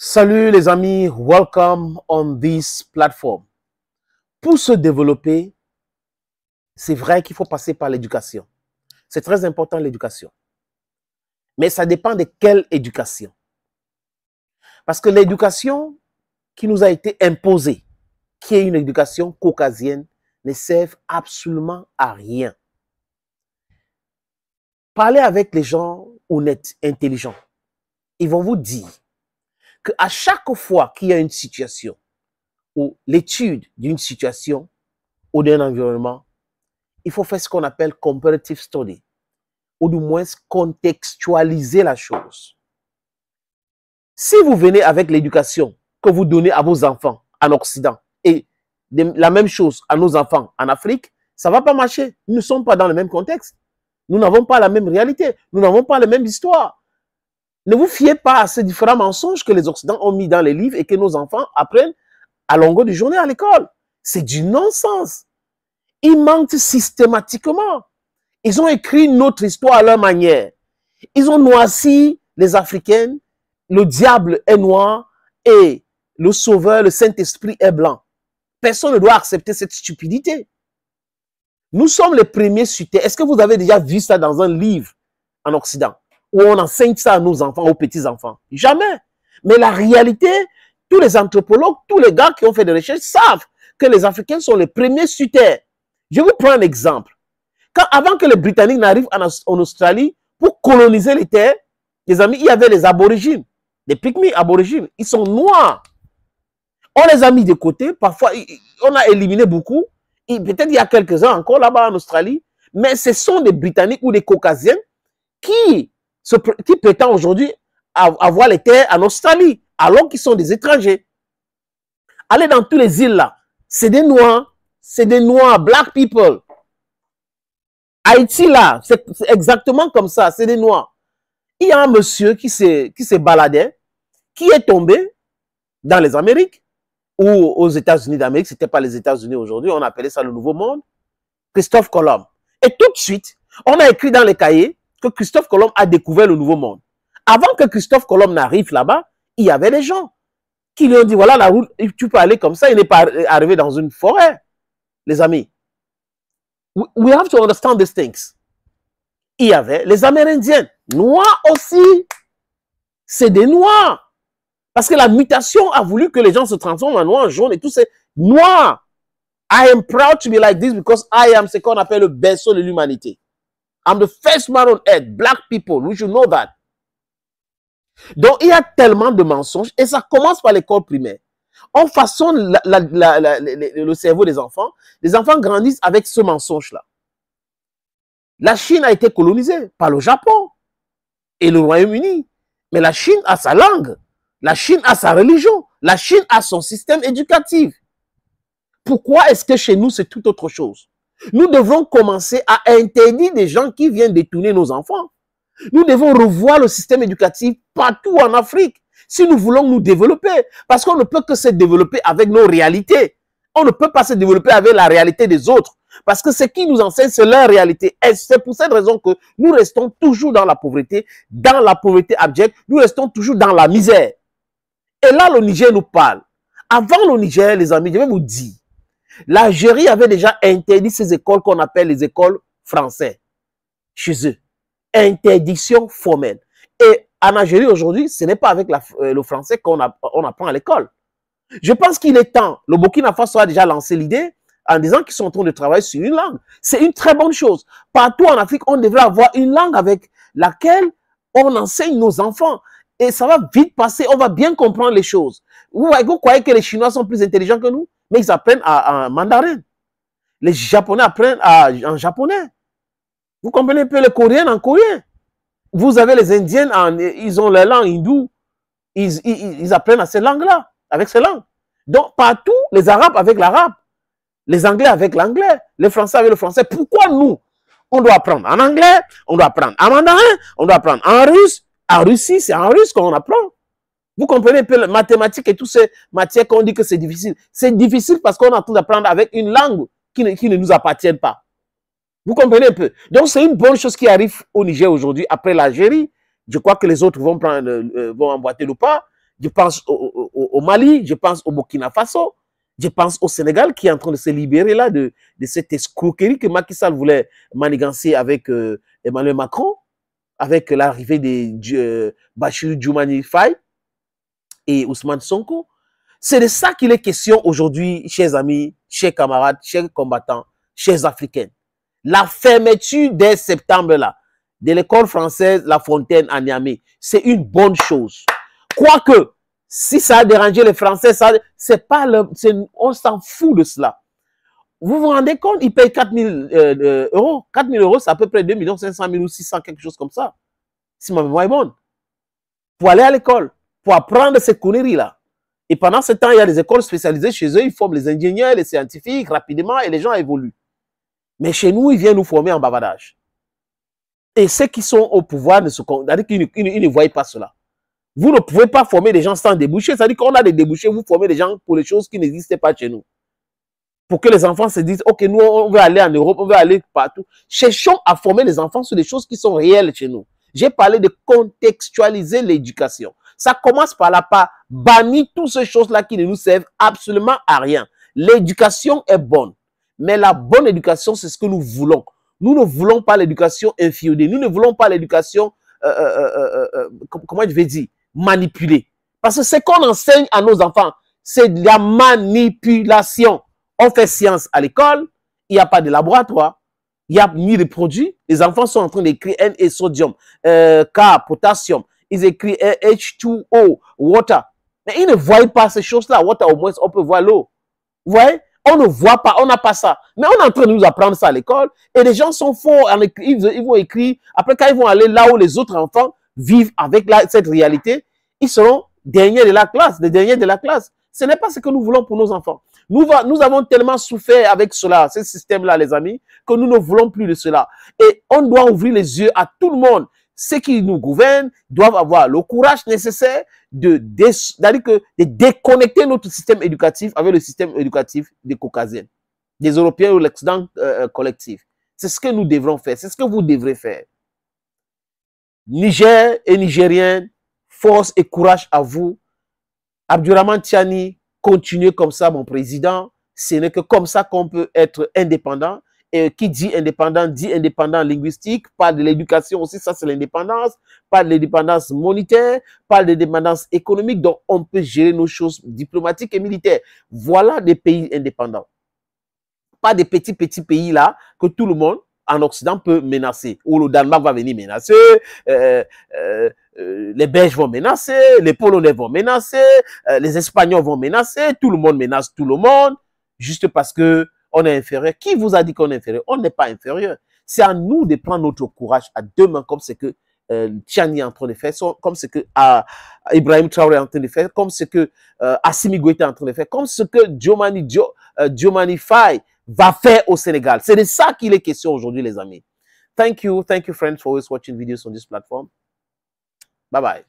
Salut les amis, welcome on this platform. Pour se développer, c'est vrai qu'il faut passer par l'éducation. C'est très important l'éducation. Mais ça dépend de quelle éducation. Parce que l'éducation qui nous a été imposée, qui est une éducation caucasienne, ne sert absolument à rien. Parlez avec les gens honnêtes, intelligents. Ils vont vous dire à chaque fois qu'il y a une situation ou l'étude d'une situation ou d'un environnement, il faut faire ce qu'on appelle comparative study, ou du moins contextualiser la chose. Si vous venez avec l'éducation que vous donnez à vos enfants en Occident et la même chose à nos enfants en Afrique, ça ne va pas marcher. Nous ne sommes pas dans le même contexte. Nous n'avons pas la même réalité. Nous n'avons pas la même histoire. Ne vous fiez pas à ces différents mensonges que les Occidents ont mis dans les livres et que nos enfants apprennent à longueur de journée à l'école. C'est du non-sens. Ils mentent systématiquement. Ils ont écrit notre histoire à leur manière. Ils ont noirci les Africains. Le diable est noir et le Sauveur, le Saint-Esprit est blanc. Personne ne doit accepter cette stupidité. Nous sommes les premiers suités. Est-ce que vous avez déjà vu ça dans un livre en Occident où on enseigne ça à nos enfants, aux petits-enfants. Jamais. Mais la réalité, tous les anthropologues, tous les gars qui ont fait des recherches savent que les Africains sont les premiers sur Terre. Je vous prends un exemple. Quand, avant que les Britanniques n'arrivent en, Australie pour coloniser les terres, les amis, il y avait les aborigines, les pygmies aborigines. Ils sont noirs. On les a mis de côté. Parfois, on a éliminé beaucoup. Peut-être il y a quelques-uns encore là-bas en Australie. Mais ce sont des Britanniques ou des Caucasiens qui ce, qui prétend aujourd'hui avoir les terres en Australie, alors qu'ils sont des étrangers. Allez dans toutes les îles là, c'est des noirs, c'est des noirs, black people. Haïti là, c'est exactement comme ça, c'est des noirs. Il y a un monsieur qui s'est baladé, qui est tombé dans les Amériques, ou aux États-Unis d'Amérique, n'était pas les États-Unis aujourd'hui, on appelait ça le Nouveau Monde, Christophe Colomb. Et tout de suite, on a écrit dans les cahiers que Christophe Colomb a découvert le Nouveau Monde. Avant que Christophe Colomb n'arrive là-bas, il y avait des gens qui lui ont dit, voilà la route, tu peux aller comme ça, il n'est pas arrivé dans une forêt, les amis. We have to understand these things. Il y avait les Amérindiens, noirs aussi. C'est des noirs. Parce que la mutation a voulu que les gens se transforment en noirs, en jaunes et tout, c'est noir. I am proud to be like this because I am ce qu'on appelle le berceau de l'humanité. I'm the first man on earth. Black people, we should know that. Donc, il y a tellement de mensonges et ça commence par l'école primaire. On façonne le cerveau des enfants. Les enfants grandissent avec ce mensonge-là. La Chine a été colonisée par le Japon et le Royaume-Uni. Mais la Chine a sa langue. La Chine a sa religion. La Chine a son système éducatif. Pourquoi est-ce que chez nous, c'est tout autre chose nous devons commencer à interdire des gens qui viennent détourner nos enfants. Nous devons revoir le système éducatif partout en Afrique si nous voulons nous développer. Parce qu'on ne peut que se développer avec nos réalités. On ne peut pas se développer avec la réalité des autres. Parce que ce qui nous enseigne, c'est leur réalité. Et c'est pour cette raison que nous restons toujours dans la pauvreté, dans la pauvreté abjecte, nous restons toujours dans la misère. Et là, le Niger nous parle. Avant le Niger, les amis, je vais vous dire, L'Algérie avait déjà interdit ces écoles qu'on appelle les écoles françaises chez eux. Interdiction formelle. Et en Algérie aujourd'hui, ce n'est pas avec euh, le français qu'on apprend à l'école. Je pense qu'il est temps, le Burkina Faso a déjà lancé l'idée en disant qu'ils sont en train de travailler sur une langue. C'est une très bonne chose. Partout en Afrique, on devrait avoir une langue avec laquelle on enseigne nos enfants. Et ça va vite passer, on va bien comprendre les choses. vous croyez que les Chinois sont plus intelligents que nous mais ils apprennent en mandarin. Les Japonais apprennent en japonais. Vous comprenez un peu les Coréens en coréen. Vous avez les Indiens, ils ont leur langue hindoue. Ils, ils apprennent à ces langues-là, avec ces langues. Donc, partout, les Arabes avec l'arabe, les Anglais avec l'anglais, les Français avec le français. Pourquoi nous, on doit apprendre en anglais, on doit apprendre en mandarin, on doit apprendre en russe. En Russie, c'est en russe qu'on apprend. Vous comprenez un peu la mathématiques et toutes ces matières qu'on dit que c'est difficile. C'est difficile parce qu'on est en train d'apprendre avec une langue qui ne, nous appartient pas. Vous comprenez un peu Donc, c'est une bonne chose qui arrive au Niger aujourd'hui, après l'Algérie. Je crois que les autres vont, prendre, euh, euh, vont emboîter le pas. Je pense au, Mali, je pense au Burkina Faso, je pense au Sénégal qui est en train de se libérer là de, de cette escroquerie que Macky Sall voulait manigancer avec euh, Emmanuel Macron, avec l'arrivée de euh, Bachir Djoumani Faye et Ousmane Sonko. C'est de ça qu'il est question aujourd'hui, chers amis, chers camarades, chers combattants, chers Africains. La fermeture dès septembre là, de l'école française La Fontaine à Niamey, c'est une bonne chose. Quoique, si ça a dérangé les Français, ça, c'est pas le, on s'en fout de cela. Vous vous rendez compte, ils payent 4 000 euh, euh, euros. 4 000 euros, c'est à peu près 2 500 000 ou 600, quelque chose comme ça. Si ma mémoire est bonne. Pour aller à l'école pour apprendre ces conneries-là. Et pendant ce temps, il y a des écoles spécialisées chez eux, ils forment les ingénieurs, les scientifiques rapidement et les gens évoluent. Mais chez nous, ils viennent nous former en bavardage. Et ceux qui sont au pouvoir ne, se, C'est-à-dire ils ne voient pas cela. Vous ne pouvez pas former des gens sans débouchés. C'est-à-dire qu'on a des débouchés, vous formez des gens pour les choses qui n'existaient pas chez nous. Pour que les enfants se disent, OK, nous, on veut aller en Europe, on veut aller partout. Cherchons à former les enfants sur des choses qui sont réelles chez nous. J'ai parlé de contextualiser l'éducation. Ça commence par la part, bannir toutes ces choses-là qui ne nous servent absolument à rien. L'éducation est bonne, mais la bonne éducation, c'est ce que nous voulons. Nous ne voulons pas l'éducation infiodée, nous ne voulons pas l'éducation, euh, euh, euh, comment je vais dire, manipulée. Parce que ce qu'on enseigne à nos enfants, c'est de la manipulation. On fait science à l'école, il n'y a pas de laboratoire, il n'y a ni de produits. Les enfants sont en train d'écrire N et sodium, K, potassium, ils écrivent H2O, water. Mais ils ne voient pas ces choses-là. Water, au moins, on peut voir l'eau. Vous voyez on ne voit pas, on n'a pas ça. Mais on est en train de nous apprendre ça à l'école. Et les gens sont forts, ils, vont écrire. Après, quand ils vont aller là où les autres enfants vivent avec cette réalité, ils seront derniers de la classe, les derniers de la classe. Ce n'est pas ce que nous voulons pour nos enfants. nous avons tellement souffert avec cela, ce système-là, les amis, que nous ne voulons plus de cela. Et on doit ouvrir les yeux à tout le monde ceux qui nous gouvernent doivent avoir le courage nécessaire de, que de déconnecter notre système éducatif avec le système éducatif des Caucasiens, des Européens ou l'Occident euh, euh, collectif. C'est ce que nous devrons faire, c'est ce que vous devrez faire. Niger et Nigériens, force et courage à vous. Abdurrahman Tiani, continuez comme ça, mon président. Ce n'est que comme ça qu'on peut être indépendant qui dit indépendant dit indépendant linguistique, parle de l'éducation aussi, ça c'est l'indépendance, parle de l'indépendance monétaire, parle de l'indépendance économique, donc on peut gérer nos choses diplomatiques et militaires. Voilà des pays indépendants. Pas des petits, petits pays là que tout le monde en Occident peut menacer. Ou le Danemark va venir menacer, euh, euh, euh, les Belges vont menacer, les Polonais vont menacer, les Espagnols vont menacer, tout le monde menace tout le monde, juste parce que on est inférieur. Qui vous a dit qu'on est inférieur On n'est pas inférieur. C'est à nous de prendre notre courage à deux mains, comme ce que euh, Tiani est en train de faire, comme ce que ah, Ibrahim Traoré est en train de faire, comme ce que euh, Assimi est en train de faire, comme ce que Diomani, Dio, euh, va faire au Sénégal. C'est de ça qu'il est question aujourd'hui, les amis. Thank you, thank you, friends, for always watching videos on this platform. Bye bye.